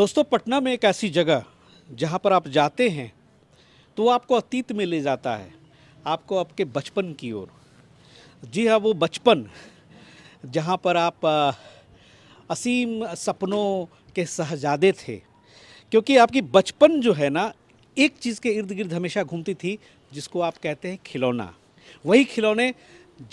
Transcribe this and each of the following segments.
दोस्तों पटना में एक ऐसी जगह जहाँ पर आप जाते हैं तो आपको अतीत में ले जाता है आपको आपके बचपन की ओर जी हाँ वो बचपन जहाँ पर आप असीम सपनों के शहजादे थे क्योंकि आपकी बचपन जो है ना एक चीज़ के इर्द गिर्द हमेशा घूमती थी जिसको आप कहते हैं खिलौना वही खिलौने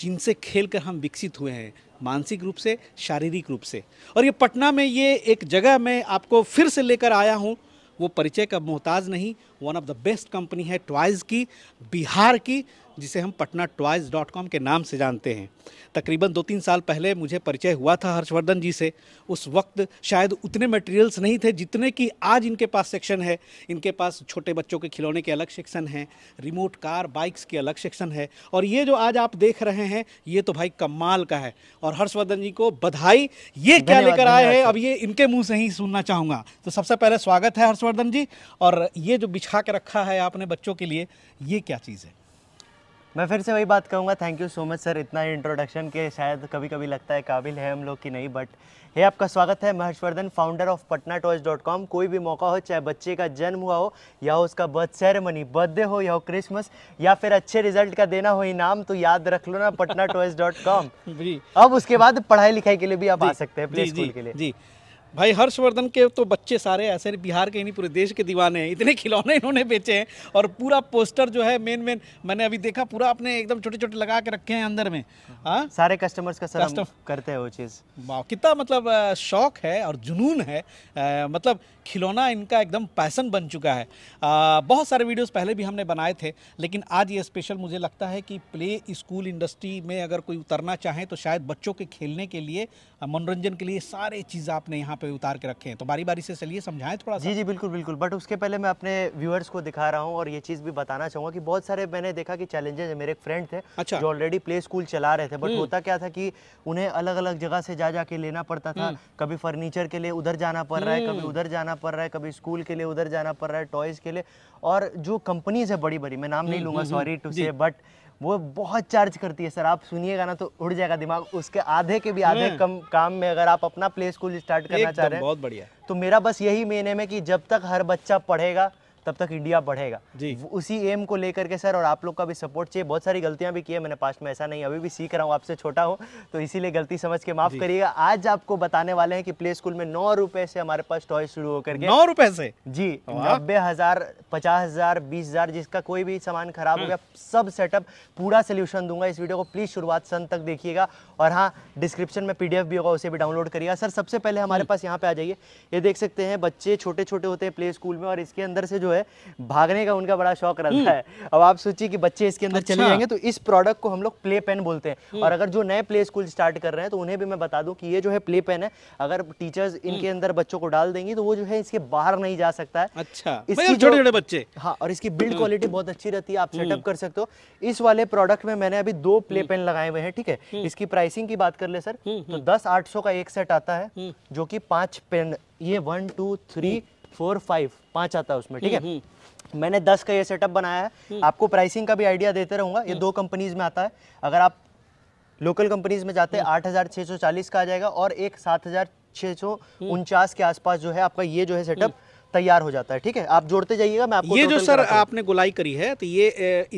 जिनसे खेलकर हम विकसित हुए हैं मानसिक रूप से शारीरिक रूप से और ये पटना में ये एक जगह मैं आपको फिर से लेकर आया हूँ वो परिचय का मोहताज नहीं one of the best company है ट्वाइज की बिहार की जिसे हम पटना टॉयज़ डॉट कॉम के नाम से जानते हैं तकरीबन दो तीन साल पहले मुझे परिचय हुआ था हर्षवर्धन जी से उस वक्त शायद उतने मटेरियल्स नहीं थे जितने कि आज इनके पास सेक्शन है इनके पास छोटे बच्चों के खिलौने के अलग सेक्शन हैं रिमोट कार बाइक्स के अलग सेक्शन है और ये जो आज आप देख रहे हैं ये तो भाई कमाल का है और हर्षवर्धन जी को बधाई ये क्या लेकर आए हैं अब ये इनके मुँह से ही सुनना चाहूँगा तो सबसे पहले स्वागत है हर्षवर्धन जी और ये जो बिछा के रखा है आपने बच्चों के लिए ये क्या चीज़ है मैं फिर से वही बात कहूँगा thank you so much sir इतना इंट्रोडक्शन के शायद कभी कभी लगता है काबिल है हम लोग की नहीं बट ये आपका स्वागत है मैं Harshvardhan founder of Patna toys dot com कोई भी मौका हो चाहे बच्चे का जन्म हुआ हो या उसका बर्थ सेरेमनी बर्थडे हो या हो क्रिसमस या फिर अच्छे रिजल्ट का देना हो इनाम तो याद रख लो ना पटना टॉयज डॉट कॉम अब उसके बाद पढ़ाई लिखाई के लिए भी आप आ सकते हैं प्ले स्कूल के लिए जी भाई हर्षवर्धन के तो बच्चे सारे ऐसे बिहार के ही नहीं पूरे देश के दीवाने हैं इतने खिलौने इन्होंने बेचे हैं और पूरा पोस्टर जो है मेन मेन मैंने अभी देखा पूरा अपने एकदम छोटे छोटे लगा के रखे हैं अंदर में आ? हाँ? सारे कस्टमर्स का कस्टम... करते हैं वो चीज़ कितना मतलब शौक है और जुनून है आ, मतलब खिलौना इनका एकदम पैसन बन चुका है आ, बहुत सारे वीडियोज़ पहले भी हमने बनाए थे लेकिन आज ये स्पेशल मुझे लगता है कि प्ले स्कूल इंडस्ट्री में अगर कोई उतरना चाहे तो शायद बच्चों के खेलने के लिए मनोरंजन के लिए सारे चीज़ आपने यहाँ पे उतार के रखे हैं तो बारी बारी से चलिए समझाएं थोड़ा सा जी जी बिल्कुल बिल्कुल बट उसके पहले मैं अपने व्यूअर्स को दिखा रहा हूँ और ये चीज़ भी बताना चाहूँगा कि बहुत सारे मैंने देखा कि चैलेंजेस मेरे एक फ्रेंड थे अच्छा। जो ऑलरेडी प्ले स्कूल चला रहे थे बट हम्म। होता क्या था कि उन्हें अलग अलग जगह से जा जाके लेना पड़ता था हम्म। कभी फर्नीचर के लिए उधर जाना पड़ रहा है कभी हम्म। उधर जाना पड़ रहा है कभी स्कूल के लिए उधर जाना पड़ रहा है टॉयज़ के लिए और जो कंपनीज है बड़ी बड़ी मैं नाम नहीं लूंगा सॉरी टू से बट वो बहुत चार्ज करती है सर आप सुनिएगा ना तो उड़ जाएगा दिमाग उसके आधे के भी आधे हम्म। कम काम में अगर आप अपना प्ले स्कूल स्टार्ट करना चाह रहे हैं बहुत बढ़िया तो मेरा बस यही मेन है कि जब तक हर बच्चा पढ़ेगा तब तक इंडिया बढ़ेगा जी उसी एम को लेकर के सर और आप लोग का भी सपोर्ट चाहिए बहुत सारी गलतियां भी की है मैंने पास्ट में ऐसा नहीं अभी भी सीख रहा हूँ आपसे छोटा हो तो इसीलिए गलती समझ के माफ करिएगा आज आपको बताने वाले हैं कि प्ले स्कूल में नौ रुपए से हमारे पास टॉय शुरू होकर के नौ रुपए से जी नब्बे हजार पचास हजार बीस हजार जिसका कोई भी सामान खराब हो हम्म। गया सब सेटअप पूरा सोल्यूशन दूंगा इस वीडियो को प्लीज शुरुआत सन तक देखिएगा और हाँ डिस्क्रिप्शन में पीडीएफ भी होगा उसे भी डाउनलोड करिएगा सर सबसे पहले हमारे हम्म। पास यहाँ पे आ जाइए ये देख सकते हैं बच्चे छोटे छोटे होते हैं प्ले स्कूल में और इसके अंदर से जो है है भागने का उनका बड़ा शौक रहता हम्म। है अब आप सोचिए कि बच्चे इसके अंदर अच्छा। चले जाएंगे तो इस प्रोडक्ट को हम लोग प्ले पेन बोलते हैं हम्म। और अगर जो नए प्ले स्कूल स्टार्ट कर रहे हैं तो उन्हें भी मैं बता दूं कि ये जो है प्ले पेन है अगर टीचर्स हम्म। इनके अंदर बच्चों को डाल देंगी तो वो जो है इसके बाहर नहीं जा सकता है अच्छा इसकी छोटे छोटे बच्चे हाँ और इसकी बिल्ड क्वालिटी बहुत अच्छी रहती है आप सेटअप कर सकते हो इस वाले प्रोडक्ट में मैंने अभी दो प्ले पेन लगाए हुए हैं ठीक है इसकी प्राइसिंग की बात कर ले सर तो दस आठ का एक सेट आता है जो की पांच पेन ये one two three four five पाँच आता है उसमें ठीक है हम्म, हम्म। मैंने दस का ये सेटअप बनाया है हम्म। आपको प्राइसिंग का भी आइडिया देते रहूंगा ये दो कंपनीज में आता है अगर आप लोकल कंपनीज में जाते हैं आठ हज़ार छः सौ चालीस का आ जाएगा और एक सात हज़ार छः सौ उनचास के आसपास जो है आपका ये जो है सेटअप तैयार हो जाता है ठीक है आप जोड़ते जाइएगा मैं आपको ये जो सर आपने गुलाई करी है तो ये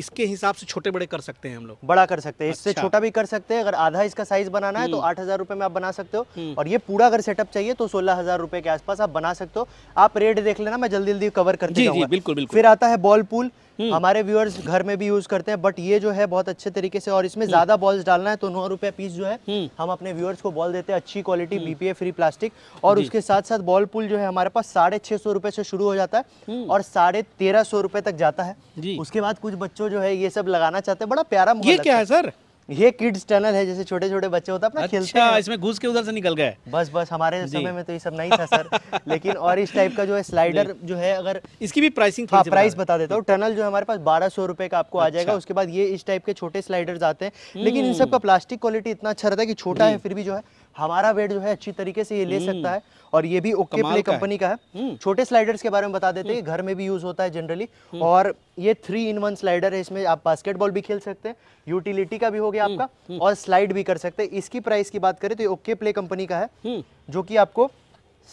इसके हिसाब से छोटे बड़े कर सकते हैं हम लोग बड़ा कर सकते हैं इससे अच्छा। छोटा भी कर सकते हैं अगर आधा इसका साइज बनाना है तो हम्म। आठ हजार रुपए में आप बना सकते हो हम्म। और ये पूरा अगर सेटअप चाहिए तो सोलह हजार रुपए के आसपास आप बना सकते हो आप रेट देख लेना मैं जल्दी जल्दी कवर कर बिल्कुल बिल्कुल फिर आता है बॉल पुल हम्म। हमारे व्यूअर्स घर में भी यूज करते हैं बट ये जो है बहुत अच्छे तरीके से और इसमें हम्म। ज्यादा बॉल्स डालना है तो नौ रुपया पीस जो है हम्म। हम अपने व्यूअर्स को बॉल देते हैं अच्छी क्वालिटी बीपीए फ्री प्लास्टिक और उसके साथ साथ बॉल पुल जो है हमारे पास साढ़े छह सौ रुपए से शुरू हो जाता है और साढ़े तेरह सौ रुपए तक जाता है उसके बाद कुछ बच्चों जो है ये सब लगाना चाहते हैं बड़ा प्यारा ये क्या है सर ये किड्स टनल है जैसे छोटे छोटे बच्चे होता अपना अच्छा, खेलते हैं इसमें घुस के उधर से निकल गए बस बस हमारे समय में तो ये सब नहीं था सर लेकिन और इस टाइप का जो है स्लाइडर जो है अगर इसकी भी प्राइसिंग हाँ, प्राइस बता देता तो। हूँ टनल जो हमारे पास बारह सौ रुपए का आपको आ अच्छा। जाएगा उसके बाद ये इस टाइप के छोटे स्लाइडर आते हैं लेकिन इन सबका प्लास्टिक क्वालिटी इतना अच्छा रहता है की छोटा है फिर भी जो है हमारा वेट जो है अच्छी तरीके से ये ले हम्म। सकता है और ये भी ओके प्ले कंपनी का है हम्म। छोटे स्लाइडर्स के बारे में बता देते हैं हम्म। घर में भी यूज होता है जनरली और ये थ्री इन वन स्लाइडर है इसमें आप बास्केटबॉल भी खेल सकते हैं यूटिलिटी का भी हो गया आपका और स्लाइड भी कर सकते हैं इसकी प्राइस की बात करें तो ओके प्ले कंपनी का है जो की आपको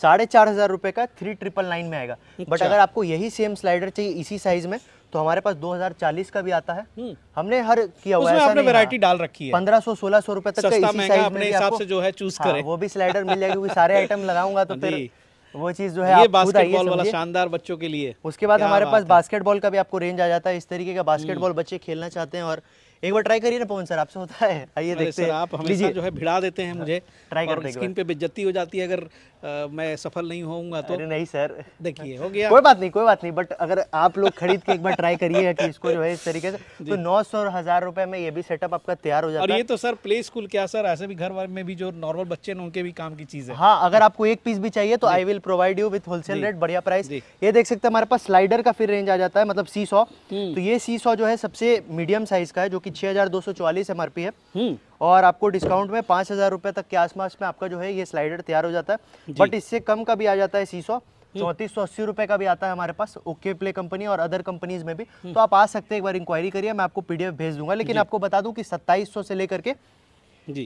साढ़े चार हजार रुपए का थ्री ट्रिपल नाइन में आएगा बट अच्छा। अगर आपको यही सेम स्लाइडर चाहिए इसी साइज में तो हमारे पास 2040 का भी आता है हम्म। हमने हर किया हुआ आपने वैरायटी डाल रखी है पंद्रह सौ सोलह सौ रुपए तक अपने हिसाब से जो है चूज हाँ, करें वो भी स्लाइडर मिल जाएगी क्योंकि सारे आइटम लगाऊंगा तो फिर वो चीज जो है ये बास्केटबॉल वाला शानदार बच्चों के लिए उसके बाद हमारे पास बास्केटबॉल का भी आपको रेंज आ जाता है इस तरीके का बास्केटबॉल हम्म। बच्चे खेलना चाहते हैं और एक बार ट्राई करिए ना पवन सर आपसे होता है आइए देखते हैं आप हमेशा जो है भिड़ा देते हैं मुझे ट्राई करते स्क्रीन पे बेज्जती हो जाती है अगर आ, मैं सफल नहीं होऊंगा तो अरे नहीं सर देखिए हो गया कोई बात नहीं कोई बात नहीं बट अगर आप लोग खरीद के एक बार ट्राई करिए इसको जो है इस तरीके से तो नौ सौ हजार रुपए में ये भी सेटअप आपका तैयार हो जाता है और ये तो सर प्ले स्कूल क्या सर ऐसे भी घर में भी जो नॉर्मल बच्चे हैं उनके भी काम की चीज है हाँ अगर आपको एक पीस भी चाहिए तो I will provide you with wholesale rate बढ़िया प्राइस ये देख सकते हैं हमारे पास स्लाइडर का फिर रेंज आ जाता है मतलब सी हम्म। तो ये सी जो है सबसे मीडियम साइज का है जो की छह हजार दो सौ चौवालीस एमआरपी है हम्म। और आपको डिस्काउंट में पाँच हज़ार रुपये तक के आसपास में आपका जो है ये स्लाइडर तैयार हो जाता है बट इससे कम का भी आ जाता है सीसो हम्म। चौंतीस सौ अस्सी रुपये का भी आता है हमारे पास ओके प्ले कंपनी और अदर कंपनीज में भी हम्म। तो आप आ सकते हैं एक बार इंक्वायरी करिए मैं आपको पीडीएफ भेज दूंगा लेकिन आपको बता दूं कि सत्ताईस सौ से लेकर के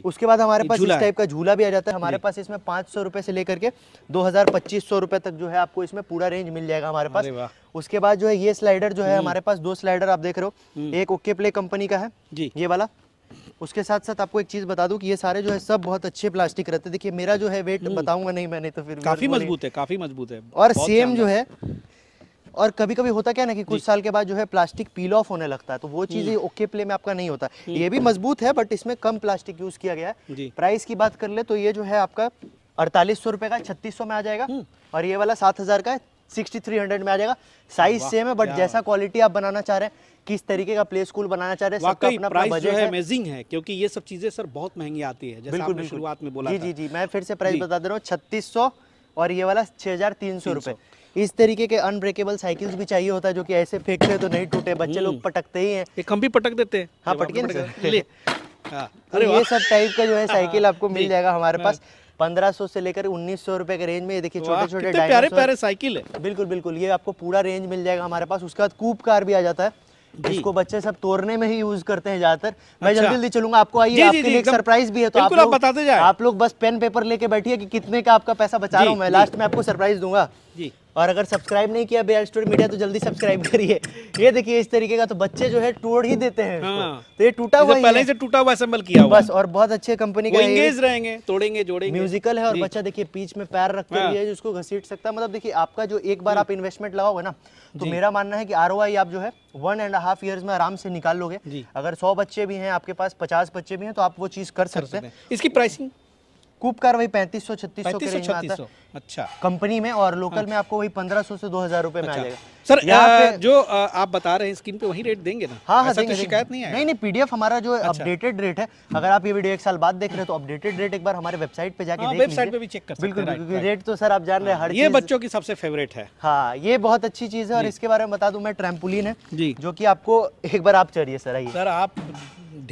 उसके बाद हमारे पास इस टाइप का झूला भी आ जाता है हमारे पास इसमें पाँच सौ रुपये से लेकर के दो हज़ार पच्चीस सौ रुपये तक जो है आपको इसमें पूरा रेंज मिल जाएगा हमारे पास उसके बाद जो है ये स्लाइडर जो है हम्म। हमारे पास दो स्लाइडर आप देख रहे हो एक ओके प्ले कंपनी का है ये वाला उसके साथ साथ आपको एक चीज़ बता दूं कि ये सारे जो है सब बहुत अच्छे प्लास्टिक रहते हैं देखिए मेरा जो है वेट हम्म। बताऊंगा नहीं मैंने तो फिर काफ़ी मजबूत है काफ़ी मजबूत है और सेम जो है और कभी कभी होता क्या ना कि कुछ साल के बाद जो है प्लास्टिक पील ऑफ होने लगता है तो वो चीज़ ओके प्ले में आपका नहीं होता हम्म। ये भी मजबूत है बट इसमें कम प्लास्टिक यूज़ किया गया है प्राइस की बात कर ले तो ये जो है आपका अड़तालीस सौ रुपए का छत्तीस सौ में आ जाएगा हम्म। और ये वाला सात हज़ार का है 6300 में आ जाएगा साइज सेम है बट जैसा क्वालिटी आप बनाना चाह रहे हैं किस तरीके का प्ले स्कूल बनाना चाह रहे हैं सबका अपना प्राइस जो है अमेजिंग है क्योंकि ये सब चीजें सर बहुत महंगी आती है जैसे आपने शुरुआत में बोला जी जी जी मैं फिर से प्राइस बता दे रहा हूँ छत्तीस और ये वाला छह हज़ार तीन सौ रुपये इस तरीके के अनब्रेकेबल साइकिल्स भी चाहिए होता है जो कि ऐसे फेंकते तो नहीं टूटे बच्चे हम्म। लोग पटकते ही हैं हम भी पटक देते हैं हाँ पटके ना हाँ, तो अरे ये सब टाइप का जो है साइकिल हाँ, आपको मिल जाएगा हमारे हाँ। पास 1500 से लेकर 1900 रुपए के रेंज में ये देखिए छोटे छोटे प्यारे प्यारे साइकिल है बिल्कुल बिल्कुल ये आपको पूरा रेंज मिल जाएगा हमारे पास उसके बाद कूप कार भी आ जाता है जिसको बच्चे सब तोड़ने में ही यूज करते हैं ज्यादातर मैं अच्छा। जल्दी जल्दी चलूंगा आपको आइए आपके लिए एक सरप्राइज भी है तो आप लोग बताते जाए आप लोग बस पेन पेपर लेके बैठिए कि कितने का आपका पैसा बचा रहा हूँ मैं लास्ट में आपको सरप्राइज दूंगा जी और अगर सब्सक्राइब नहीं किया बेल स्टोरी मीडिया तो जल्दी सब्सक्राइब करिए ये देखिए इस तरीके का तो बच्चे जो है तोड़ ही देते हैं हाँ। तो ये टूटा हुआ पहले से टूटा हुआ असेंबल किया हुआ बस और बहुत अच्छे कंपनी का एंगेज रहेंगे तोड़ेंगे जोड़ेंगे म्यूजिकल है और बच्चा देखिए पीच में पैर रखते हाँ। हुए हाँ। उसको घसीट सकता है मतलब देखिए आपका जो एक बार आप इन्वेस्टमेंट लगाओगे ना तो मेरा मानना है की आर आप जो है वन एंड हाफ ईयर्स में आराम से निकाल लोगे अगर सौ बच्चे भी हैं आपके पास पचास बच्चे भी हैं तो आप वो चीज कर सकते हैं इसकी प्राइसिंग कूप कार वही पैंतीस सौ छत्तीस सौ अच्छा कंपनी में और लोकल अच्छा। में आपको वही पंद्रह सौ से दो हजार रूपए में आएगा आ अच्छा। जाएगा सर यहाँ जो आप बता रहे हैं स्क्रीन पे वही रेट देंगे ना हाँ हाँ तो देंगे, तो शिकायत नहीं है नहीं नहीं पीडीएफ हमारा जो अपडेटेड अच्छा। रेट है हम्म। अगर आप ये वीडियो एक साल बाद देख रहे हो तो अपडेटेड रेट एक बार हमारे वेबसाइट पे जाके वेबसाइट हाँ, पे भी चेक कर बिल्कुल रेट तो सर आप जान रहे हैं हाँ, हर ये बच्चों की सबसे फेवरेट है हाँ ये बहुत अच्छी चीज है और इसके बारे में बता दू मैं ट्रैम्पुलिन है जो की आपको एक बार आप चढ़िए सर आइए सर आप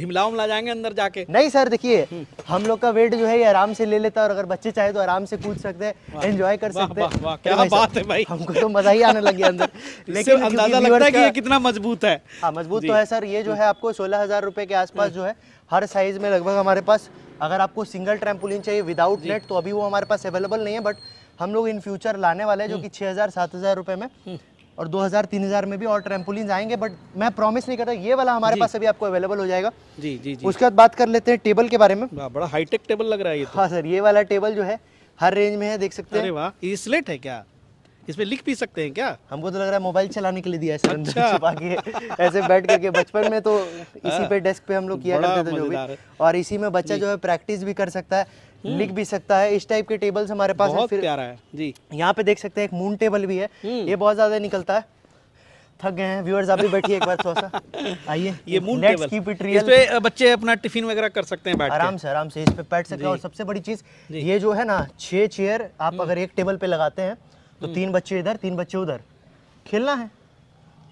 ढिमला उमला जाएंगे अंदर जाके नहीं सर देखिए हम लोग का वेट जो है ये आराम से ले लेता है और अगर बच्चे चाहे तो आराम से कूद सकते हैं एंजॉय कर सकते हैं क्या बात है भाई हमको तो मजा ही आने लगे अंदर लेकिन अंदाजा लगता है कि ये कितना मजबूत है हाँ मजबूत तो है सर ये जो है आपको सोलह हजार रुपए के आसपास हम्म। जो है हर साइज में लगभग हमारे पास अगर आपको सिंगल ट्रेम्पोलिन चाहिए विदाउट नेट तो अभी वो हमारे पास अवेलेबल नहीं है बट हम लोग इन फ्यूचर लाने वाले हैं जो हम्म। कि सात हजार रुपए में हम्म। और 2000 3000 में भी और ट्रेम्पोलिन आएंगे बट मैं प्रॉमिस नहीं करता ये वाला हमारे पास अभी आपको अवेलेबल हो जाएगा जी जी जी उसके बाद बात कर लेते हैं टेबल के बारे में बड़ा हाईटेक टेबल लग रहा है ये तो। हाँ सर ये वाला टेबल जो है हर रेंज में है देख सकते हैं अरे वाह स्लेट है क्या इसमें लिख भी सकते हैं क्या हमको तो लग रहा है मोबाइल चलाने के लिए दिया है अच्छा। के ऐसे बैठ करके बचपन में तो हाँ। इसी पे डेस्क पे हम लोग किया करते थे जो भी और इसी में बच्चा जो है प्रैक्टिस भी कर सकता है हम्म। लिख भी सकता है इस टाइप के टेबल्स हमारे पास बहुत है, फिर प्यारा है जी यहाँ पे देख सकते हैं एक मून टेबल भी है हम्म। ये बहुत ज्यादा निकलता है थक गए हैं व्यूअर्स आप भी बैठिए एक बार थोड़ा सा आइए ये moon table keep it real इस पे बच्चे अपना टिफिन वगैरह कर सकते हैं बैठ आराम से आराम से इस पे बैठ सकते हैं और सबसे बड़ी चीज ये जो है ना छह चेयर आप हम्म। अगर एक टेबल पे लगाते हैं तो हम्म। तीन बच्चे इधर तीन बच्चे उधर खेलना है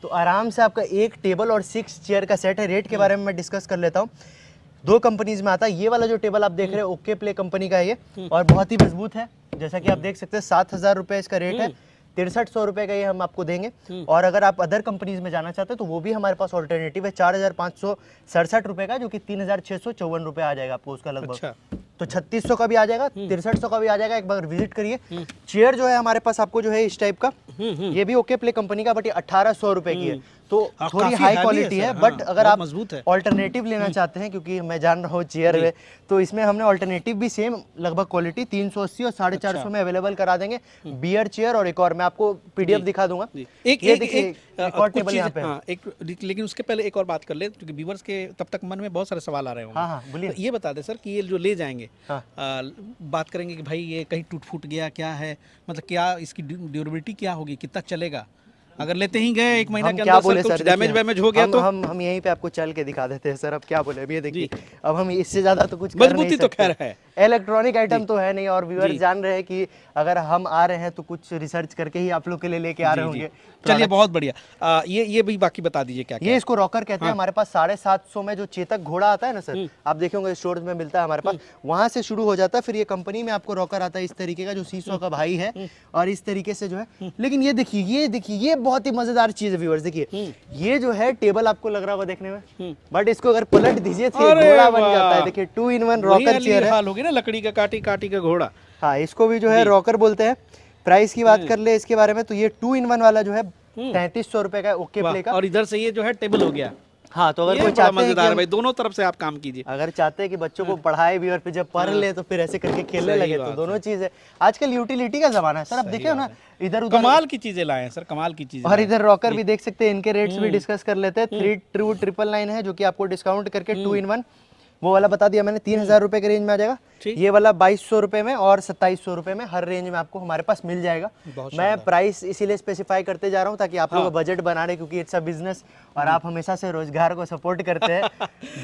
तो आराम से आपका एक टेबल और सिक्स चेयर का सेट है रेट के हम्म। बारे में मैं डिस्कस कर लेता हूँ दो कंपनीज में आता है ये वाला जो टेबल आप देख रहे हैं ओके प्ले कंपनी का ये हम्म। और बहुत ही मजबूत है जैसा कि आप देख सकते हैं सात हज़ार रुपये इसका रेट है तिरसठ सौ रुपए का ये हम आपको देंगे और अगर आप अदर कंपनीज में जाना चाहते हैं तो वो भी हमारे पास ऑल्टरनेटिव है चार हज़ार पाँच सौ सड़सठ रुपये का जो कि तीन हज़ार छह सौ चौवन रुपये आ जाएगा आपको उसका लगभग अच्छा। तो 3600 का भी आ जाएगा हम्म। तिरसठ का भी आ जाएगा एक बार विजिट करिए चेयर हम्म। जो है हमारे पास आपको जो है इस टाइप का हम्म, ये भी ओके प्ले कंपनी का बट ये सौ रुपए की है तो हाँ, थोड़ी हाई क्वालिटी है, है हाँ, बट अगर आप मजबूत है ऑल्टरनेटिव लेना हम्म। चाहते हैं क्योंकि मैं जान रहा हूँ चेयर वे तो इसमें हमने ऑल्टरनेटिव भी सेम लगभग क्वालिटी तीन सौ अस्सी और साढ़े चार सौ अच्छा। में अवेलेबल करा देंगे बियर हम्म। चेयर और एक और मैं आपको पीडीएफ दिखा दूंगा एक ये देखिए हाँ, लेकिन उसके पहले एक और बात कर ले क्योंकि व्यूवर्स के तब तक मन में बहुत सारे सवाल आ रहे होंगे हाँ, तो ये बता दे सर की ये जो ले जाएंगे बात करेंगे की भाई ये कहीं टूट फूट गया क्या है मतलब क्या इसकी ड्यूरेबिलिटी क्या होगी कितना चलेगा अगर लेते ही गए एक महीना क्या बोले सर डैमेज वैमेज हो गया तो हम हम यहीं पे आपको चल के दिखा देते हैं सर अब क्या बोले अब ये देखिए अब हम इससे ज्यादा तो कुछ मजबूती तो खैर है इलेक्ट्रॉनिक आइटम तो है नहीं और व्यूअर्स जान रहे हैं कि अगर हम आ रहे हैं तो कुछ रिसर्च करके ही आप लोग के लिए लेके आ रहे होंगे चलिए बहुत बढ़िया आ, ये ये भी बाकी बता दीजिए क्या ये इसको रॉकर कहते हैं हाँ। हमारे पास साढ़े सात सौ में जो चेतक घोड़ा आता है ना सर हम्म। आप देखे होंगे स्टोर में मिलता है हमारे पास हम्म। वहाँ से शुरू हो जाता है फिर ये कंपनी में आपको रॉकर आता है इस तरीके का जो सीसो हम्म। का भाई है और इस तरीके से जो है लेकिन ये देखिए ये देखिए ये बहुत ही मजेदार चीज है व्यूअर्स देखिए ये जो है टेबल आपको लग रहा होगा देखने में बट इसको अगर पलट दीजिए तो घोड़ा बन जाता है देखिए two in one rocker chair है ना लकड़ी का काटी काटी का घोड़ा हाँ इसको भी जो है रॉकर बोलते हैं प्राइस की बात कर ले इसके बारे में तो ये टू इन वन वाला जो है तैतीस हम्म। सौ रुपए का ओके प्ले का और इधर से ये जो है टेबल हो गया हाँ तो अगर कोई चाहते मजेदार भाई दोनों तरफ से आप काम कीजिए अगर चाहते हैं कि बच्चों को हाँ। पढ़ाए भी और फिर जब पढ़ हाँ। ले तो फिर ऐसे करके खेलने लगे तो दोनों चीज है आजकल यूटिलिटी का जमाना है सर आप देखे ना इधर उधर कमाल की चीजें लाए हैं सर कमाल की चीजें और इधर रॉकर भी देख सकते हैं इनके रेट्स भी डिस्कस हम्म। कर लेते हैं थ्री ट्रू ट्रिपल नाइन है जो की आपको डिस्काउंट करके टू इन वन वो वाला बता दिया मैंने तीन हम्म। हजार रुपए के रेंज में आ जाएगा ये वाला बाईस सौ रुपये में और सत्ताईस सौ रुपये में हर रेंज में आपको हमारे पास मिल जाएगा मैं प्राइस इसीलिए स्पेसिफाई करते जा रहा हूँ ताकि आप लोग बजट बना रहे क्योंकि इट्स अ बिजनेस और आप हमेशा से रोजगार को सपोर्ट करते हैं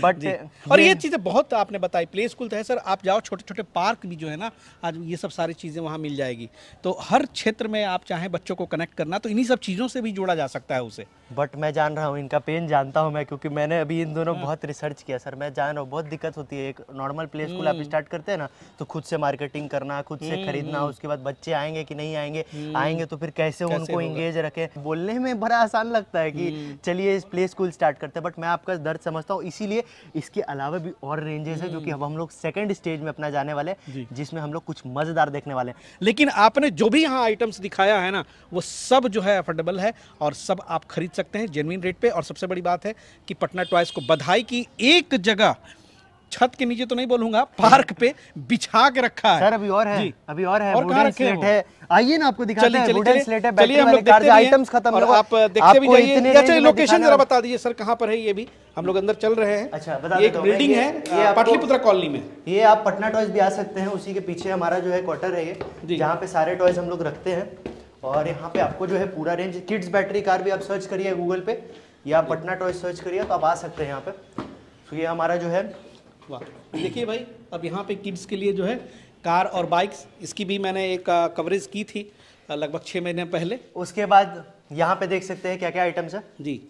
बट और ये चीज़ें बहुत आपने बताई प्ले स्कूल तो है सर आप जाओ छोटे छोटे पार्क भी जो है ना आज ये सब सारी चीज़ें वहाँ मिल जाएगी तो हर क्षेत्र में आप चाहें बच्चों को कनेक्ट करना तो इन्हीं सब चीज़ों से भी जोड़ा जा सकता है उसे बट मैं जान रहा हूँ इनका पेन जानता हूँ मैं क्योंकि मैंने अभी इन दोनों हाँ। बहुत रिसर्च किया सर मैं जान रहा हूँ बहुत दिक्कत होती है एक नॉर्मल प्ले स्कूल आप स्टार्ट हम्म। करते हैं ना तो खुद से मार्केटिंग करना खुद से हम्म, खरीदना हम्म। उसके बाद बच्चे आएंगे कि नहीं आएंगे हम्म। आएंगे तो फिर कैसे कैसे उनको इंगेज रखे बोलने में बड़ा आसान लगता है कि चलिए इस प्ले स्कूल स्टार्ट करते हैं बट मैं आपका दर्द समझता हूँ इसीलिए इसके अलावा भी और रेंजेस है जो कि अब हम लोग सेकेंड स्टेज में अपना जाने वाले जिसमें हम लोग कुछ मज़ेदार देखने वाले हैं लेकिन आपने जो भी यहाँ आइटम्स दिखाया है ना वो सब जो है अफोर्डेबल है और सब आप खरीद सकते हैं जेनविन रेट पे और सबसे बड़ी बात है कि पटना टॉयस को बधाई की एक जगह छत के नीचे तो नहीं बोलूंगा पार्क पे बिछा के रखा है सर अभी और है अभी और है और कहा रखे है आइए ना आपको दिखाते हैं वुडन लोग आप देखते भी जाइए लोकेशन अच्छा, जरा बता दीजिए सर कहाँ पर है ये भी हम लोग अंदर चल रहे हैं अच्छा बता एक तो बिल्डिंग है ये पाटलिपुत्र कॉलोनी में ये आप पटना टॉयज भी आ सकते हैं उसी के पीछे हमारा जो है क्वार्टर है ये जहाँ पे सारे टॉयज हम लोग रखते हैं और यहाँ पे आपको जो है पूरा रेंज किड्स बैटरी कार भी आप सर्च करिए गूगल पे या पटना टॉयज सर्च करिए तो आप आ सकते हैं यहाँ पे तो ये हमारा जो है वाह देखिए भाई अब यहाँ पे किड्स के लिए जो है कार और बाइक्स इसकी भी मैंने एक कवरेज uh, की थी uh, लगभग छः महीने पहले उसके बाद यहाँ पे देख सकते हैं क्या क्या आइटम्स है जी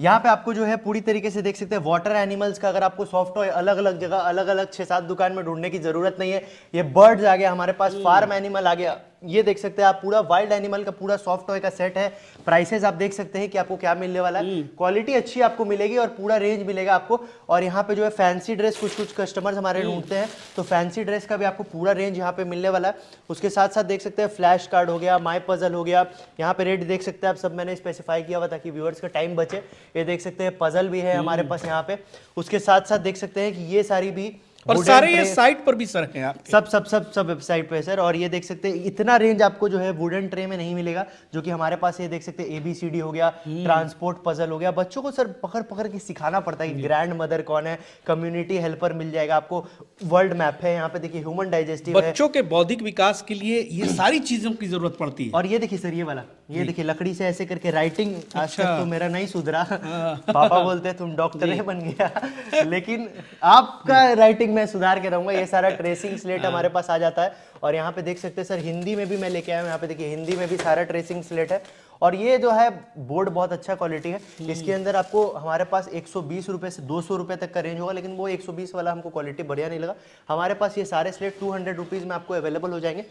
यहाँ पे आपको जो है पूरी तरीके से देख सकते हैं वाटर एनिमल्स का अगर आपको सॉफ्ट टॉय अलग अलग जगह अलग अलग छः सात दुकान में ढूंढने की जरूरत नहीं है ये बर्ड्स आ गया हमारे पास फार्म हम्म। एनिमल आ गया ये देख सकते हैं आप पूरा वाइल्ड एनिमल का पूरा सॉफ्ट टॉय का सेट है प्राइसेस आप देख सकते हैं कि आपको क्या मिलने वाला है क्वालिटी हम्म। अच्छी आपको मिलेगी और पूरा रेंज मिलेगा आपको और यहाँ पे जो है फैंसी ड्रेस कुछ कुछ कस्टमर्स हमारे हम्म। ढूंढते हैं तो फैंसी ड्रेस का भी आपको पूरा रेंज यहाँ पे मिलने वाला है उसके साथ साथ देख सकते हैं फ्लैश कार्ड हो गया माई पजल हो गया यहाँ पे रेट देख सकते हैं आप सब मैंने स्पेसिफाई किया हुआ ताकि व्यूअर्स का टाइम बचे ये देख सकते हैं पजल भी है हमारे हम्म। पास यहाँ पे उसके साथ साथ देख सकते हैं कि ये सारी भी और सारे ये साइट पर भी सर हैं सब सब सब सब वेबसाइट पे सर और ये देख सकते हैं इतना रेंज आपको जो है वुडन ट्रे में नहीं मिलेगा जो कि हमारे पास ये देख सकते हैं एबीसीडी हो गया ट्रांसपोर्ट hmm. पजल हो गया बच्चों को सर पकड़ पकड़ के सिखाना पड़ता है ग्रैंड मदर कौन है कम्युनिटी हेल्पर मिल जाएगा आपको वर्ल्ड मैप है यहाँ पे देखिए ह्यूमन डाइजेस्टिव बच्चों के बौद्धिक विकास के लिए ये सारी चीजों की जरूरत पड़ती है और ये देखिए सर ये वाला ये देखिए लकड़ी से ऐसे करके राइटिंग आज तक तो मेरा नहीं सुधरा हाँ। पापा बोलते तुम डॉक्टर बन गया लेकिन आपका राइटिंग स्पेलिंग में सुधार के रहूंगा ये सारा ट्रेसिंग स्लेट हाँ। हमारे पास आ जाता है और यहाँ पे देख सकते हैं सर हिंदी में भी मैं लेके आया हूँ यहाँ पे देखिए हिंदी में भी सारा ट्रेसिंग स्लेट है और ये जो है बोर्ड बहुत अच्छा क्वालिटी है हम्म। इसके अंदर आपको हमारे पास एक रुपए से दो सौ तक का रेंज होगा लेकिन वो एक वाला हमको क्वालिटी बढ़िया नहीं लगा हमारे पास ये सारे स्लेट टू हंड्रेड में आपको अवेलेबल हो जाएंगे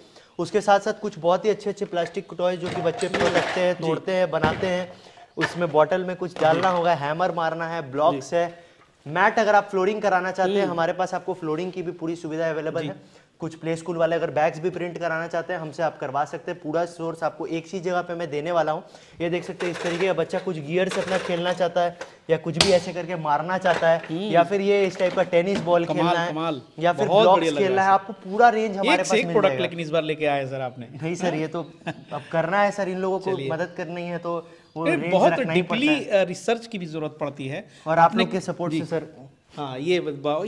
उसके साथ साथ कुछ बहुत ही अच्छे अच्छे प्लास्टिक टॉय जो कि बच्चे रखते हैं तोड़ते हैं बनाते हैं उसमें बॉटल में कुछ डालना होगा हैमर मारना है ब्लॉक्स है मैट अगर आप फ्लोरिंग कराना चाहते हैं हम्म। हमारे पास आपको फ्लोरिंग की भी पूरी सुविधा अवेलेबल है कुछ प्ले स्कूल वाले अगर बैग्स भी प्रिंट कराना चाहते हैं हमसे आप करवा सकते हैं पूरा सोर्स आपको एक सी जगह पे मैं देने वाला हूँ ये देख सकते हैं इस तरीके का बच्चा कुछ गियर से अपना खेलना चाहता है या कुछ भी ऐसे करके मारना चाहता है हम्म। या फिर ये इस टाइप का टेनिस बॉल खेलना है या फिर खेलना है आपको पूरा रेंज हमारे लेके आए सर आपने नहीं सर ये तो अब करना है सर इन लोगों को मदद करनी है तो बहुत डीपली रिसर्च uh, की भी जरूरत पड़ती है और आप लोग के सपोर्ट से सर हाँ ये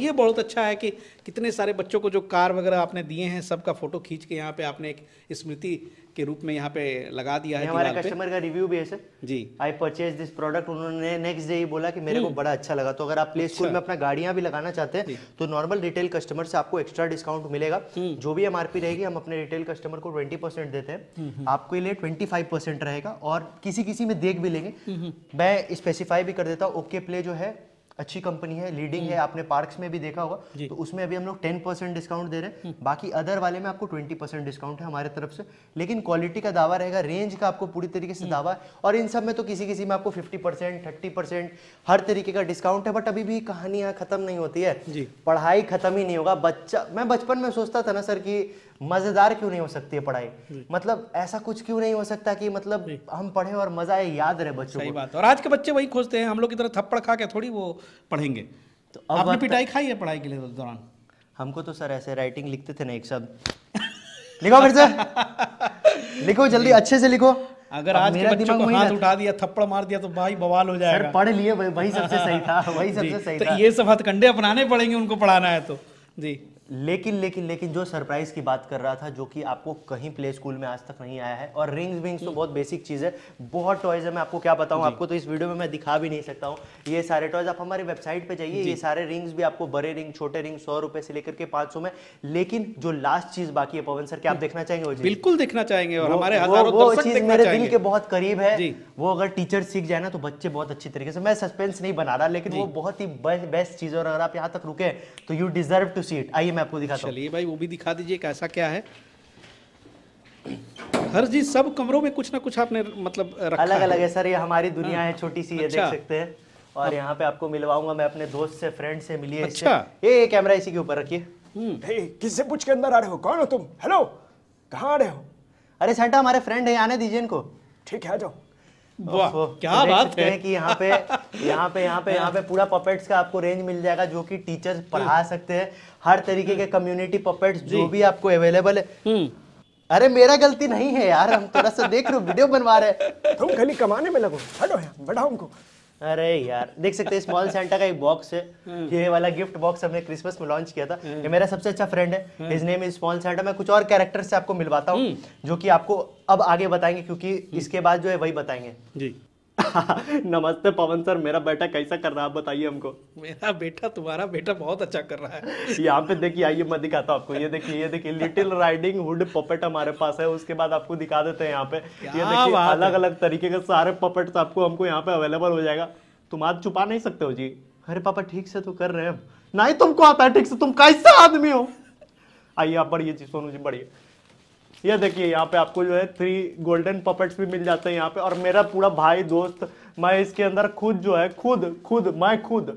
ये बहुत अच्छा है कि कितने सारे बच्चों को जो कार वगैरह आपने दिए हैं सबका फोटो खींच के यहाँ पे आपने एक स्मृति के रूप में यहाँ पे लगा दिया है हमारे कस्टमर का रिव्यू भी है sir ji I purchase this product उन्होंने नेक्स्ट डे ही बोला कि मेरे को हम्म। बड़ा अच्छा लगा तो अगर आप प्ले अच्छा। स्कूल में अपना गाड़ियां भी लगाना चाहते हैं तो नॉर्मल रिटेल कस्टमर से आपको एक्स्ट्रा डिस्काउंट मिलेगा हम्म। जो भी एमआरपी रहेगी हम अपने रिटेल कस्टमर को ट्वेंटी परसेंट देते हैं हम्म, आपके लिए ट्वेंटी फाइव परसेंट रहेगा और किसी किसी में देख भी लेंगे मैं स्पेसिफाई भी कर देता हूँ ओके प्ले जो है अच्छी कंपनी है लीडिंग हम्म। है आपने पार्क्स में भी देखा होगा तो उसमें अभी हम लोग टेन परसेंट डिस्काउंट दे रहे हैं हम्म। बाकी अदर वाले में आपको ट्वेंटी परसेंट डिस्काउंट है हमारे तरफ से लेकिन क्वालिटी का दावा रहेगा रेंज का आपको पूरी तरीके से हम्म। दावा है और इन सब में तो किसी किसी में आपको फिफ्टी परसेंट थर्टी परसेंट हर तरीके का डिस्काउंट है बट अभी भी कहानी खत्म नहीं होती है पढ़ाई खत्म ही नहीं होगा बच्चा मैं बचपन में सोचता था ना सर की मज़ेदार क्यों नहीं हो सकती है पढ़ाई मतलब ऐसा कुछ क्यों नहीं हो सकता कि मतलब हम पढ़े और मज़ा है याद रहे बच्चों सही बात और आज के बच्चे वही खोजते हैं हम लोग की तरह थप्पड़ खा के थोड़ी वो पढ़ेंगे तो अब आपने पिटाई खाई है पढ़ाई के लिए दौरान हमको तो सर ऐसे राइटिंग लिखते थे ना एक शब्द लिखो फिर से लिखो जल्दी अच्छे से लिखो अगर आज के बच्चों को हाथ उठा दिया थप्पड़ मार दिया तो भाई बवाल हो जाएगा पढ़ लिए वही सबसे सही था वही सबसे सही तो था ये सब हथकंडे अपनाने पड़ेंगे उनको पढ़ाना है तो जी लेकिन लेकिन लेकिन जो सरप्राइज की बात कर रहा था जो कि आपको कहीं प्ले स्कूल में आज तक नहीं आया है और रिंग्स विंग्स तो बहुत बेसिक चीज़ है बहुत टॉयज है मैं आपको क्या बताऊं आपको तो इस वीडियो में मैं दिखा भी नहीं सकता हूं ये सारे टॉयज आप हमारी वेबसाइट पर जाइए ये सारे रिंग्स भी आपको बड़े रिंग छोटे रिंग सौ रुपए से लेकर के पांच में लेकिन जो लास्ट चीज़ बाकी है पवन सर क्या आप देखना चाहेंगे बिल्कुल देखना चाहेंगे और हमारे वो चीज़ मेरे दिल के बहुत करीब है वो अगर टीचर सीख जाए ना तो बच्चे बहुत अच्छी तरीके से मैं सस्पेंस नहीं बना रहा लेकिन वो बहुत ही बेस्ट चीज़ और अगर आप यहाँ तक रुके तो यू डिजर्व टू सीट आइए मैं आपको दिखाता हूँ चलिए भाई वो भी दिखा दीजिए कैसा क्या है हर जी सब कमरों में कुछ ना कुछ आपने मतलब रखा अलग अलग है सर ये हमारी दुनिया हाँ। है छोटी सी ये अच्छा। देख सकते हैं और हाँ। यहाँ पे आपको मिलवाऊंगा मैं अपने दोस्त से फ्रेंड से मिलिए अच्छा ये कैमरा इसी के ऊपर रखिए हम्म। किससे पूछ के अंदर आ रहे हो कौन हो तुम हेलो कहाँ आ रहे हो अरे सेंटा हमारे फ्रेंड है आने दीजिए इनको ठीक है आ जाओ तो क्या बात है कि यहाँ पे यहाँ पे यहाँ पे यहाँ पे पूरा पपेट्स का आपको रेंज मिल जाएगा जो कि टीचर्स हम्म। पढ़ा सकते हैं हर तरीके के कम्युनिटी हम्म। पपेट्स जो भी आपको अवेलेबल है हम्म। अरे मेरा गलती नहीं है यार हम थोड़ा सा देख रहे वीडियो बनवा रहे तुम खाली कमाने में लगो हटो यार बढ़ाओ उनको अरे यार देख सकते हैं स्मॉल सेंटा का एक बॉक्स है हम्म। ये वाला गिफ्ट बॉक्स हमने क्रिसमस में लॉन्च किया था हम्म। ये मेरा सबसे अच्छा फ्रेंड है his name is small Santa मैं कुछ और कैरेक्टर से आपको मिलवाता हूँ हम्म। जो कि आपको अब आगे बताएंगे क्योंकि इसके बाद जो है वही बताएंगे जी नमस्ते पवन सर मेरा बेटा कैसा कर रहा है आप बताइए हमको मेरा बेटा तुम्हारा बेटा बहुत अच्छा कर रहा है यहाँ पे देखिए आइए मैं दिखाता हूँ आपको ये देखिए ये देखिए लिटिल राइडिंग हुड पपेट हमारे पास है उसके बाद आपको दिखा देते हैं यहाँ पे ये देखिए अलग अलग तरीके के सारे पपेट आपको हमको यहाँ पे अवेलेबल हो जाएगा तुम आज छुपा नहीं सकते हो जी अरे पापा ठीक से तो कर रहे हैं नहीं तुमको आता है ठीक से तुम कैसा आदमी हो आइए आप बढ़िए जी सोनू जी बढ़िए ये देखिए यहाँ पे आपको जो है थ्री गोल्डन पपेट्स भी मिल जाते हैं यहाँ पे और मेरा पूरा भाई दोस्त मैं इसके अंदर खुद जो है खुद खुद मैं खुद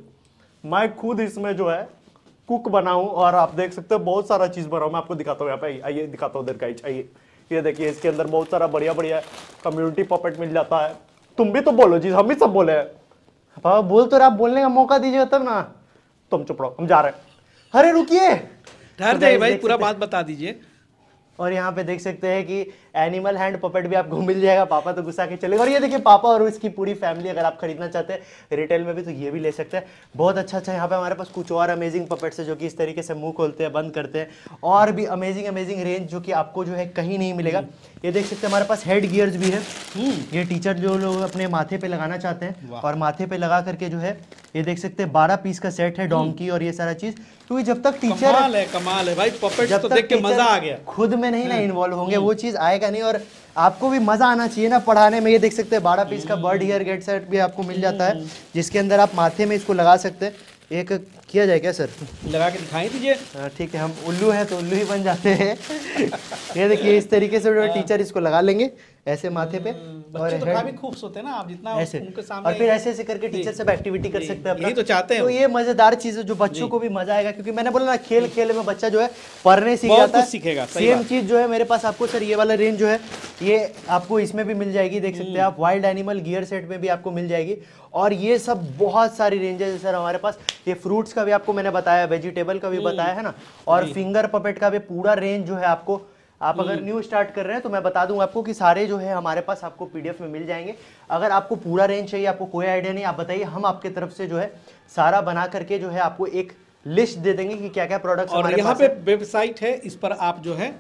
मैं खुद इसमें जो है कुक बनाऊँ और आप देख सकते हो बहुत सारा चीज़ बनाऊ मैं आपको दिखाता हूँ यहाँ पे आइए दिखाता हूँ उधर का आइए ये देखिए इसके अंदर बहुत सारा बढ़िया बढ़िया कम्युनिटी पपेट मिल जाता है तुम भी तो बोलो जी हम भी सब बोले हैं पापा बोल तो आप बोलने का मौका दीजिए तब ना तुम चुप रहो हम जा रहे हैं अरे रुकिए ठहर तो जाइए भाई पूरा बात बता दीजिए और यहाँ पे देख सकते हैं कि एनिमल हैंड पपेट भी आपको मिल जाएगा पापा तो गुस्सा के चलेगा और ये देखिए पापा और इसकी पूरी फैमिली अगर आप खरीदना चाहते हैं रिटेल में भी तो ये भी ले सकते हैं बहुत अच्छा अच्छा यहाँ पे हमारे पास कुछ और अमेजिंग पपेट्स है जो कि इस तरीके से मुंह खोलते हैं बंद करते हैं और भी अमेजिंग अमेजिंग रेंज जो कि आपको जो है कहीं नहीं मिलेगा हम्म। ये देख सकते हैं हमारे पास हेड गियर्स भी है हम्म। ये टीचर जो लोग अपने माथे पर लगाना चाहते हैं और माथे पर लगा करके जो है ये देख सकते हैं बारह पीस का सेट है डोंकी हम्म। और ये सारा चीज़ क्योंकि जब तक टीचर कमाल है कमाल है भाई पपेट्स तो देख के मजा आ गया खुद में नहीं ना इन्वॉल्व हम्म। होंगे हम्म। वो चीज आएगा नहीं और आपको भी मजा आना चाहिए ना पढ़ाने में ये देख सकते हैं बारह पीस का बर्ड ईयर गेट सेट भी आपको मिल जाता है हम्म। जिसके अंदर आप माथे में इसको लगा सकते हैं एक किया जाए क्या सर लगा के दिखाएं तुझे हाँ, ठीक है हम उल्लू हैं तो उल्लू ही बन जाते हैं ये देखिए इस तरीके से हाँ। टीचर इसको लगा लेंगे ऐसे माथे पे हम्म, और तो भी खूब सोते हैं ना आप जितना ऐसे उनके सामने और फिर ऐसे ऐसे करके टीचर सब एक्टिविटी कर सकते हैं तो चाहते हैं तो ये मजेदार चीज है जो बच्चों को भी मजा आएगा क्योंकि मैंने बोला ना खेल खेल में बच्चा जो है पढ़ने सीख जाता है सीखेगा सेम चीज जो है मेरे पास आपको सर ये वाला रेंज जो है ये आपको इसमें भी मिल जाएगी देख सकते हैं हम्म। आप वाइल्ड एनिमल गियर सेट में भी आपको मिल जाएगी और ये सब बहुत सारी रेंजेस है सर हमारे पास ये फ्रूट्स का का भी आपको मैंने बताया वेजिटेबल का भी हम्म। बताया है ना और फिंगर पपेट का भी पूरा रेंज जो है आपको आप अगर न्यू हम्म। स्टार्ट कर रहे हैं तो मैं बता दूं आपको कि सारे जो है हमारे पास आपको पीडीएफ में मिल जाएंगे अगर आपको पूरा रेंज चाहिए आपको कोई आइडिया नहीं आप बताइए हम आपके तरफ से जो है सारा बना करके जो है आपको एक लिस्ट दे देंगे कि क्या क्या प्रोडक्ट और यहाँ पे वेबसाइट है इस पर आप जो है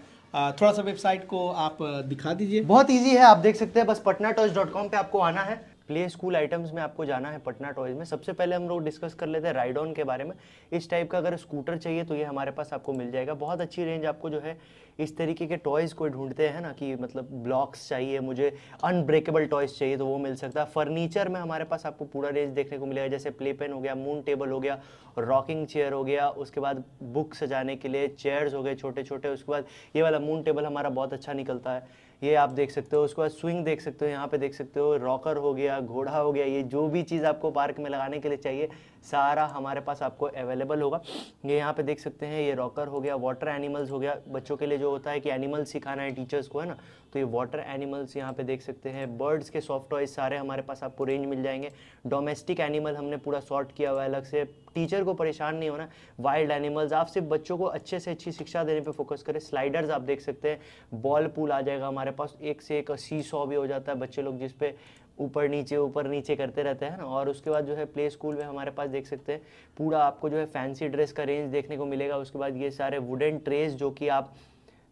थोड़ा सा वेबसाइट को आप दिखा दीजिए बहुत ईजी है आप देख सकते हैं बस पटना पे आपको आना है प्ले स्कूल आइटम्स में आपको जाना है पटना टॉयज में सबसे पहले हम लोग डिस्कस कर लेते हैं राइड ऑन के बारे में इस टाइप का अगर स्कूटर चाहिए तो ये हमारे पास आपको मिल जाएगा बहुत अच्छी रेंज आपको जो है इस तरीके के टॉयज़ को ढूंढते हैं ना कि मतलब ब्लॉक्स चाहिए मुझे अनब्रेकेबल टॉयज़ चाहिए तो वो मिल सकता है फर्नीचर में हमारे पास आपको पूरा रेंज देखने को मिलेगा जैसे प्ले पेन हो गया मून टेबल हो गया रॉकिंग चेयर हो गया उसके बाद बुक सजाने के लिए चेयर्स हो गए छोटे छोटे उसके बाद ये वाला मून टेबल हमारा बहुत अच्छा निकलता है ये आप देख सकते हो उसके बाद स्विंग देख सकते हो यहाँ पे देख सकते हो रॉकर हो गया घोड़ा हो गया ये जो भी चीज़ आपको पार्क में लगाने के लिए चाहिए सारा हमारे पास आपको अवेलेबल होगा ये यहाँ पे देख सकते हैं ये रॉकर हो गया वाटर एनिमल्स हो गया बच्चों के लिए जो होता है कि एनिमल्स सिखाना है टीचर्स को है ना तो ये वाटर एनिमल्स यहाँ पे देख सकते हैं बर्ड्स के सॉफ्ट टॉयज सारे हमारे पास आपको रेंज मिल जाएंगे डोमेस्टिक एनिमल हमने पूरा सॉर्ट किया हुआ है अलग से टीचर को परेशान नहीं होना वाइल्ड एनिमल्स आप सिर्फ बच्चों को अच्छे से अच्छी शिक्षा देने पे फोकस करें स्लाइडर्स आप देख सकते हैं बॉल पूल आ जाएगा हमारे पास एक से एक सी सॉ भी हो जाता है बच्चे लोग जिसपे ऊपर नीचे ऊपर नीचे करते रहते हैं ना और उसके बाद जो है प्ले स्कूल में हमारे पास देख सकते हैं पूरा आपको जो है फैंसी ड्रेस का रेंज देखने को मिलेगा उसके बाद ये सारे वुडन ट्रेस जो कि आप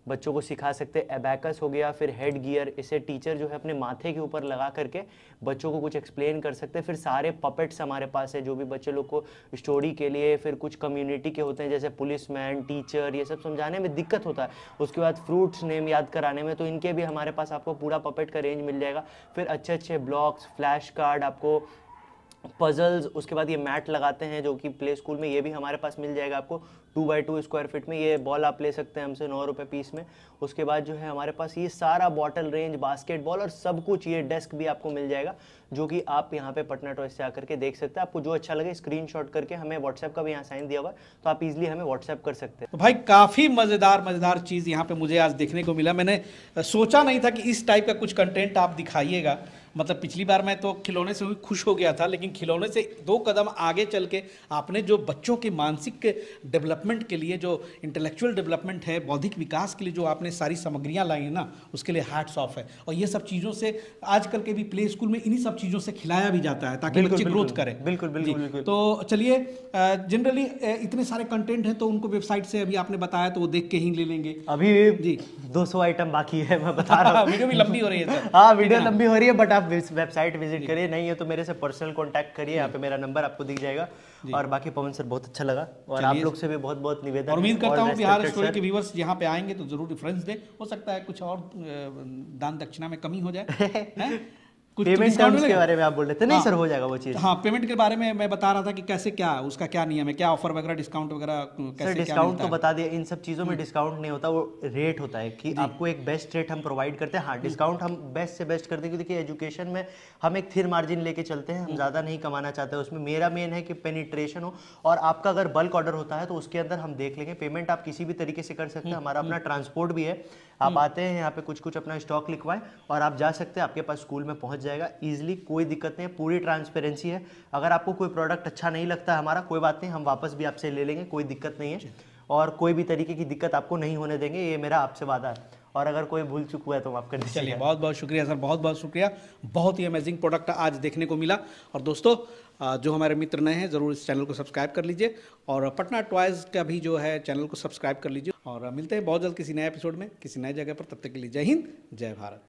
बच्चों को सिखा सकते हैं एबैकस हो गया फिर हेड गियर इसे टीचर जो है अपने माथे के ऊपर लगा करके बच्चों को कुछ एक्सप्लेन कर सकते हैं फिर सारे पपेट्स हमारे पास है जो भी बच्चे लोग को स्टोरी के लिए फिर कुछ कम्युनिटी के होते हैं जैसे पुलिस मैन टीचर ये सब समझाने में दिक्कत होता है उसके बाद फ्रूट्स नेम याद कराने में तो इनके भी हमारे पास आपको पूरा पपेट का रेंज मिल जाएगा फिर अच्छे अच्छे ब्लॉक्स फ्लैश कार्ड आपको पजल्स उसके बाद ये मैट लगाते हैं जो कि प्ले स्कूल में ये भी हमारे पास मिल जाएगा आपको two by two square feet में ये बॉल आप ले सकते हैं हमसे नौ रुपये पीस में उसके बाद जो है हमारे पास ये सारा बॉटल रेंज बास्केटबॉल और सब कुछ ये डेस्क भी आपको मिल जाएगा जो कि आप यहाँ पे पटना टॉयस से आकर के देख सकते हैं आपको जो अच्छा लगे स्क्रीन करके हमें व्हाट्सएप का भी यहाँ साइन दिया हुआ तो आप इजिली हमें व्हाट्सएप कर सकते हैं तो भाई काफ़ी मज़ेदार मज़ेदार चीज़ यहाँ पर मुझे आज देखने को मिला मैंने सोचा नहीं था कि इस टाइप का कुछ कंटेंट आप दिखाइएगा मतलब पिछली बार मैं तो खिलौने से खुश हो गया था लेकिन खिलौने से दो कदम आगे चल के आपने जो बच्चों के मानसिक डेवलपमेंट के लिए जो इंटेलेक्चुअल डेवलपमेंट है बौद्धिक विकास के लिए जो आपने सारी सामग्रियाँ लाई हैं ना उसके लिए हार्ट्स ऑफ है और ये सब चीज़ों से आजकल के भी प्ले स्कूल में इन्हीं सब चीज़ों से खिलाया भी जाता है ताकि बच्चे ग्रोथ करें बिल्कुल बिल्कुल, तो चलिए जनरली इतने सारे कंटेंट हैं तो उनको वेबसाइट से अभी आपने बताया तो वो देख के ही ले लेंगे अभी जी दो आइटम बाकी है मैं बता रहा हूँ वीडियो भी लंबी हो रही है हाँ वीडियो लंबी हो रही है बट आप आप वेबसाइट विजिट करिए नहीं है तो मेरे से पर्सनल कॉन्टैक्ट करिए यहाँ पे मेरा नंबर आपको दिख जाएगा और बाकी पवन सर बहुत अच्छा लगा और आप लोग से भी बहुत बहुत निवेदन उम्मीद करता हूँ बिहार स्टोरी के व्यूवर्स यहाँ पे आएंगे तो जरूर रेफरेंस दे हो सकता है कुछ और दान दक्षिणा में कमी हो जाए पेमेंट टर्म्स के बारे में आप बोल रहे थे नहीं सर हाँ। हो जाएगा वो चीज़ हाँ पेमेंट के बारे में मैं बता रहा था कि कैसे क्या उसका क्या नियम है क्या ऑफर वगैरह डिस्काउंट वगैरह कैसे सर डिस्काउंट तो बता दिया इन सब चीज़ों में डिस्काउंट हम्म। नहीं होता वो रेट होता है कि आपको एक बेस्ट रेट हम प्रोवाइड करते हैं हाँ डिस्काउंट हम्म। हम बेस्ट से बेस्ट करते हैं क्योंकि एजुकेशन में हम एक थिर मार्जिन लेके चलते हैं हम हम्म। ज़्यादा नहीं कमाना चाहते उसमें मेरा मेन है कि पेनिट्रेशन हो और आपका अगर बल्क ऑर्डर होता है तो उसके अंदर हम देख लेंगे पेमेंट आप किसी भी तरीके से कर सकते हैं हमारा अपना ट्रांसपोर्ट भी है आप आते हैं यहाँ पे कुछ कुछ अपना स्टॉक लिखवाएं और आप जा सकते हैं आपके पास स्कूल में पहुँच जाएगा ईजिली कोई दिक्कत नहीं है पूरी ट्रांसपेरेंसी है अगर आपको कोई प्रोडक्ट अच्छा नहीं लगता हमारा कोई बात नहीं हम वापस भी आपसे ले लेंगे कोई दिक्कत नहीं है और कोई भी तरीके की दिक्कत आपको नहीं होने देंगे ये मेरा आपसे वादा है और अगर कोई भूल चुक हुआ है तो माफ कर दीजिए चलिए बहुत बहुत शुक्रिया सर बहुत बहुत शुक्रिया बहुत ही अमेजिंग प्रोडक्ट आज देखने को मिला और दोस्तों जो हमारे मित्र नए हैं ज़रूर इस चैनल को सब्सक्राइब कर लीजिए और पटना टॉयज़ का भी जो है चैनल को सब्सक्राइब कर लीजिए और मिलते हैं बहुत जल्द किसी नए एपिसोड में किसी नए जगह पर तब तक के लिए जय हिंद जय भारत